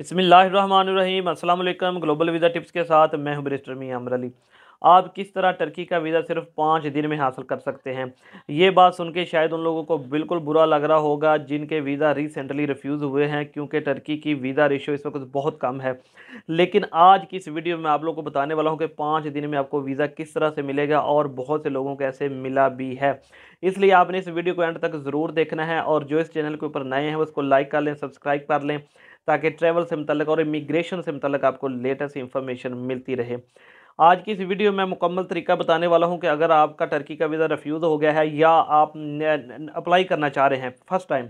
बसमीम global visa tips के साथ मैं हूं ब्रिस्टर मी अमर अली आप किस तरह टर्की का वीज़ा सिर्फ पाँच दिन में हासिल कर सकते हैं ये बात सुन के शायद उन लोगों को बिल्कुल बुरा लग रहा होगा जिनके वीज़ा रिसेंटली रिफ्यूज़ हुए हैं क्योंकि टर्की की वीज़ा रेशो इस वक्त बहुत कम है लेकिन आज की इस वीडियो में आप लोगों को बताने वाला हूँ कि पाँच दिन में आपको वीज़ा किस तरह से मिलेगा और बहुत से लोगों को ऐसे मिला भी है इसलिए आपने इस वीडियो को एंड तक ज़रूर देखना है और जो इस चैनल के ऊपर नए हैं उसको लाइक कर लें सब्सक्राइब कर लें ताकि ट्रैवल से मतलब और इमिग्रेशन से मतलब आपको लेटेस्ट इन्फॉर्मेशन मिलती रहे आज की इस वीडियो में मुकम्मल तरीका बताने वाला हूं कि अगर आपका टर्की का वीज़ा रिफ्यूज़ हो गया है या आप अप्लाई करना चाह रहे हैं फर्स्ट टाइम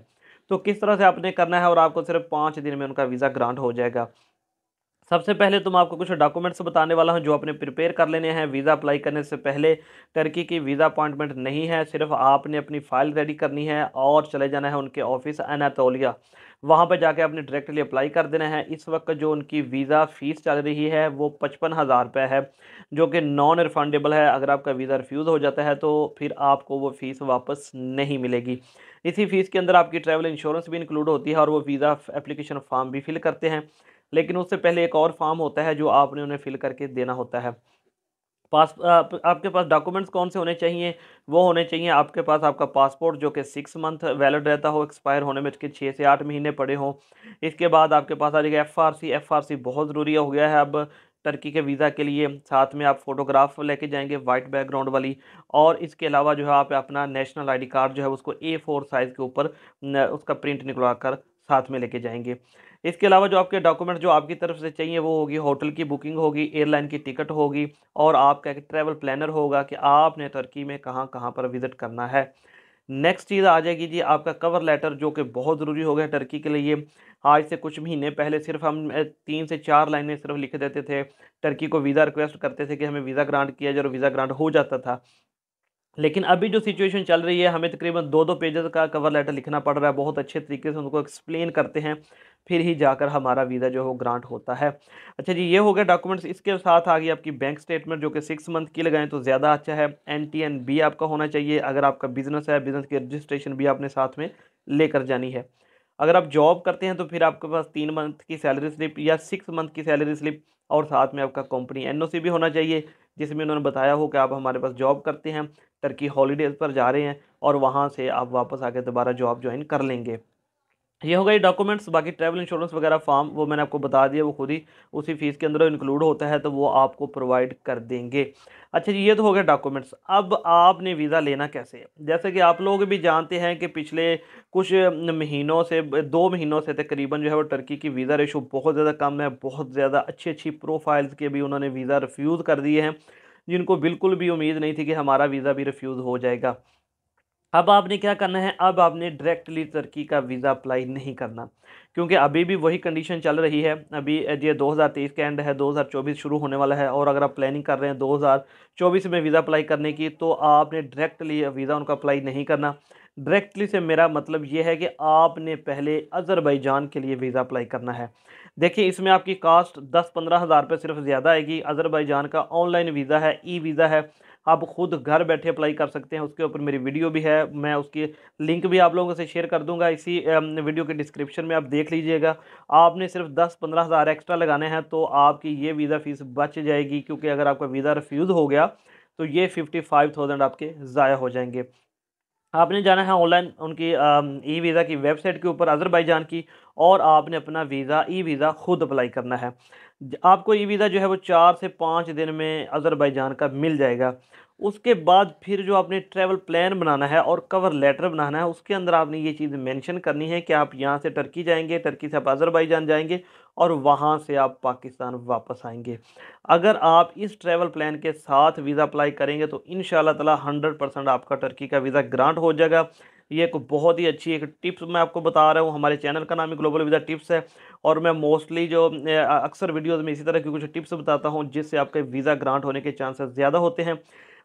तो किस तरह से आपने करना है और आपको सिर्फ पाँच दिन में उनका वीज़ा ग्रांट हो जाएगा सबसे पहले तो मैं आपको कुछ डॉक्यूमेंट्स बताने वाला हूं जो आपने प्रिपेयर कर लेने हैं वीज़ा अप्लाई करने से पहले टर्की की वीज़ा अपॉइंटमेंट नहीं है सिर्फ आपने अपनी फ़ाइल रेडी करनी है और चले जाना है उनके ऑफिस अनातोलिया वहाँ पर जाके आपने डायरेक्टली अप्लाई कर देना है इस वक्त जो उनकी वीज़ा फ़ीस चल रही है वो पचपन हज़ार रुपये है जो कि नॉन रिफंडेबल है अगर आपका वीज़ा रिफ्यूज़ हो जाता है तो फिर आपको वो फ़ीस वापस नहीं मिलेगी इसी फ़ीस के अंदर आपकी ट्रैवल इंश्योरेंस भी इंक्लूड होती है और वो वीज़ा एप्लीकेशन फॉर्म भी फिल करते हैं लेकिन उससे पहले एक और फॉर्म होता है जो आपने उन्हें फ़िल करके देना होता है पास आपके पास डॉक्यूमेंट्स कौन से होने चाहिए वो होने चाहिए आपके पास आपका पासपोर्ट जो कि सिक्स मंथ वैलिड रहता हो एक्सपायर होने में उसके छः से आठ महीने पड़े हों इसके बाद आपके पास आ जाएगा F R C F R C बहुत ज़रूरी हो गया है अब टर्की के वीज़ा के लिए साथ में आप फोटोग्राफ लेके जाएंगे वाइट बैकग्राउंड वाली और इसके अलावा जो है आप अपना नेशनल आईडी कार्ड जो है उसको ए फोर साइज़ के ऊपर उसका प्रिंट निकलवा कर साथ में लेके जाएंगे इसके अलावा जो आपके डॉक्यूमेंट जो आपकी तरफ से चाहिए वो होगी होटल की बुकिंग होगी एयरलाइन की टिकट होगी और आपका एक ट्रैवल प्लानर होगा कि आपने तुर्की में कहाँ कहाँ पर विज़िट करना है नेक्स्ट चीज़ आ जाएगी जी आपका कवर लेटर जो कि बहुत ज़रूरी हो गया टर्की के लिए आज से कुछ महीने पहले सिर्फ हम तीन से चार लाइनें सिर्फ लिख देते थे टर्की को वीज़ा रिक्वेस्ट करते थे कि हमें वीज़ा ग्रांट किया जाए और वीज़ा ग्रांट हो जाता था लेकिन अभी जो सिचुएशन चल रही है हमें तकरीबन दो दो पेजेस का कवर लेटर लिखना पड़ रहा है बहुत अच्छे तरीके से उनको एक्सप्लेन करते हैं फिर ही जाकर हमारा वीज़ा जो हो ग्रांट होता है अच्छा जी ये हो गया डॉक्यूमेंट्स इसके साथ आ गई आपकी बैंक स्टेटमेंट जो कि सिक्स मंथ की लगाएं तो ज़्यादा अच्छा है एन टी एन बी आपका होना चाहिए अगर आपका बिज़नेस है बिज़नेस की रजिस्ट्रेशन भी आपने साथ में लेकर जानी है अगर आप जॉब करते हैं तो फिर आपके पास तीन मंथ की सैलरी स्लिप या सिक्स मंथ की सैलरी स्लिप और साथ में आपका कंपनी एन भी होना चाहिए जिसमें उन्होंने बताया हो कि आप हमारे पास जॉब करते हैं टर्की हॉलीडेज़ पर जा रहे हैं और वहाँ से आप वापस आके दोबारा जॉब ज्वाइन कर लेंगे ये होगा ये डॉक्यूमेंट्स बाकी ट्रैवल इंश्योरेंस वगैरह फॉर्म वो मैंने आपको बता दिया वो खुद ही उसी फ़ीस के अंदर इंक्लूड होता है तो वो आपको प्रोवाइड कर देंगे अच्छा जी ये तो हो गया डॉक्यूमेंट्स अब आपने वीज़ा लेना कैसे है जैसे कि आप लोग भी जानते हैं कि पिछले कुछ महीनों से दो महीनों से तकरीबन जो है वो टर्की की वीज़ा रेशो बहुत ज़्यादा कम है बहुत ज़्यादा अच्छी अच्छी प्रोफाइल्स के भी उन्होंने वीज़ा रिफ्यूज़ कर दिए हैं जिनको बिल्कुल भी उम्मीद नहीं थी कि हमारा वीज़ा भी रिफ्यूज़ हो जाएगा अब आपने क्या करना है अब आपने डायरेक्टली तुर्की का वीज़ा अप्लाई नहीं करना क्योंकि अभी भी वही कंडीशन चल रही है अभी ये 2023 का एंड है 2024 शुरू होने वाला है और अगर आप प्लानिंग कर रहे हैं 2024 में वीज़ा अप्लाई करने की तो आपने डायरेक्टली वीज़ा उनका अप्लाई नहीं करना डायरेक्टली से मेरा मतलब ये है कि आपने पहले अज़रबैजान के लिए वीज़ा अप्लाई करना है देखिए इसमें आपकी कास्ट दस पंद्रह हज़ार रुपये सिर्फ ज़्यादा आएगी अज़रबैजान का ऑनलाइन वीज़ा है ई वीज़ा है आप खुद घर बैठे अप्लाई कर सकते हैं उसके ऊपर मेरी वीडियो भी है मैं उसकी लिंक भी आप लोगों से शेयर कर दूंगा इसी वीडियो के डिस्क्रिप्शन में आप देख लीजिएगा आपने सिर्फ दस पंद्रह हज़ार एक्स्ट्रा लगाने हैं तो आपकी ये वीज़ा फ़ीस बच जाएगी क्योंकि अगर आपका वीज़ा रिफ्यूज़ हो गया तो ये फिफ्टी फाइव थाउजेंड आपके ज़ाया हो जाएंगे आपने जाना है ऑनलाइन उनकी ई वीज़ा की वेबसाइट के ऊपर अज़रबैजान की और आपने अपना वीज़ा ई वीज़ा ख़ुद अप्लाई करना है आपको ई वीज़ा जो है वो चार से पाँच दिन में अज़रबैजान का मिल जाएगा उसके बाद फिर जो आपने ट्रैवल प्लान बनाना है और कवर लेटर बनाना है उसके अंदर आपने ये चीज़ मेंशन करनी है कि आप यहाँ से टर्की जाएंगे टर्की से आप जान जाएंगे और वहाँ से आप पाकिस्तान वापस आएंगे अगर आप इस ट्रैवल प्लान के साथ वीज़ा अप्लाई करेंगे तो इन ताला हंड्रेड परसेंट आपका टर्की का वीज़ा ग्रांट हो जाएगा ये एक बहुत ही अच्छी एक टिप्स मैं आपको बता रहा हूँ हमारे चैनल का नाम ही ग्लोबल वीज़ा टिप्स है और मैं मोस्टली जो अक्सर वीडियोज़ में इसी तरह की कुछ टिप्स बताता हूँ जिससे आपके वीज़ा ग्रांट होने के चांसेस ज़्यादा होते हैं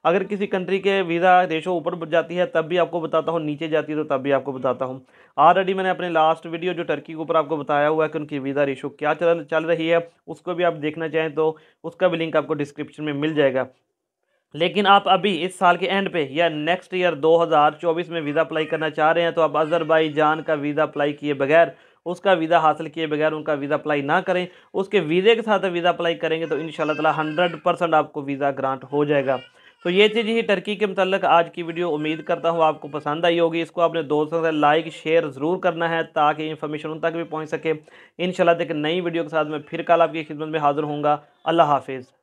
अगर किसी कंट्री के वीज़ा रेशो ऊपर जाती है तब भी आपको बताता हूँ नीचे जाती है तो तब भी आपको बताता हूँ ऑलरेडी मैंने अपने लास्ट वीडियो जो टर्की के ऊपर आपको बताया हुआ है कि उनकी वीज़ा रेशो क्या चल चल रही है उसको भी आप देखना चाहें तो उसका भी लिंक आपको डिस्क्रिप्शन में मिल जाएगा लेकिन आप अभी इस साल के एंड पे या नेक्स्ट ईयर 2024 में वीज़ा अप्लाई करना चाह रहे हैं तो आप जान का वीज़ा अप्लाई किए बगैर उसका वीज़ा हासिल किए बगैर उनका वीज़ा अप्लाई ना करें उसके वीज़े के साथ वीज़ा अप्लाई करेंगे तो इन शाला हंड्रेड परसेंट आपको वीज़ा ग्रांट हो जाएगा तो ये चीज़ ही टर्की के मतलब आज की वीडियो उम्मीद करता हूँ आपको पसंद आई होगी इसको आपने दोस्तों से लाइक शेयर ज़रूर करना है ताकि इन्फॉर्मेशन उन तक भी पहुँच सके इन एक नई वीडियो के साथ मैं फिर कल आपकी खिदमत में हाजिर हूँ अल्लाह हाफिज़